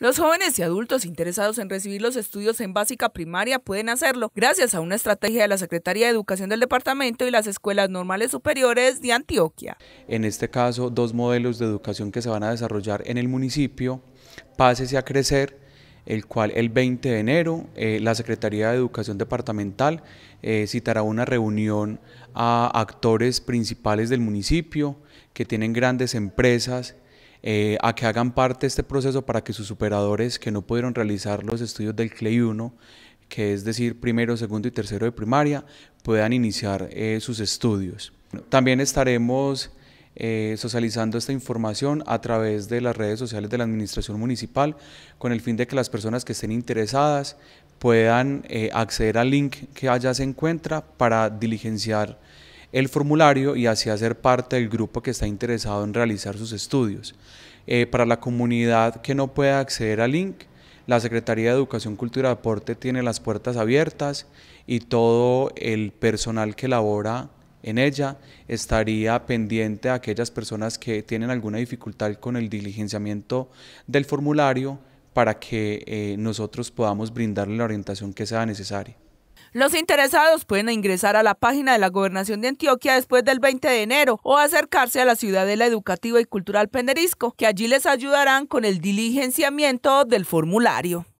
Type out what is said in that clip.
Los jóvenes y adultos interesados en recibir los estudios en básica primaria pueden hacerlo gracias a una estrategia de la Secretaría de Educación del Departamento y las Escuelas Normales Superiores de Antioquia. En este caso, dos modelos de educación que se van a desarrollar en el municipio, Pásese a Crecer, el cual el 20 de enero eh, la Secretaría de Educación Departamental eh, citará una reunión a actores principales del municipio que tienen grandes empresas eh, a que hagan parte de este proceso para que sus operadores que no pudieron realizar los estudios del CLEI 1, que es decir primero, segundo y tercero de primaria, puedan iniciar eh, sus estudios. También estaremos eh, socializando esta información a través de las redes sociales de la Administración Municipal con el fin de que las personas que estén interesadas puedan acceder al link que allá se encuentra para diligenciar el formulario y así hacer parte del grupo que está interesado en realizar sus estudios. Eh, para la comunidad que no pueda acceder al link, la Secretaría de Educación, Cultura y Deporte tiene las puertas abiertas y todo el personal que labora en ella estaría pendiente a aquellas personas que tienen alguna dificultad con el diligenciamiento del formulario para que eh, nosotros podamos brindarle la orientación que sea necesaria. Los interesados pueden ingresar a la página de la Gobernación de Antioquia después del 20 de enero o acercarse a la Ciudadela Educativa y Cultural Penderisco, que allí les ayudarán con el diligenciamiento del formulario.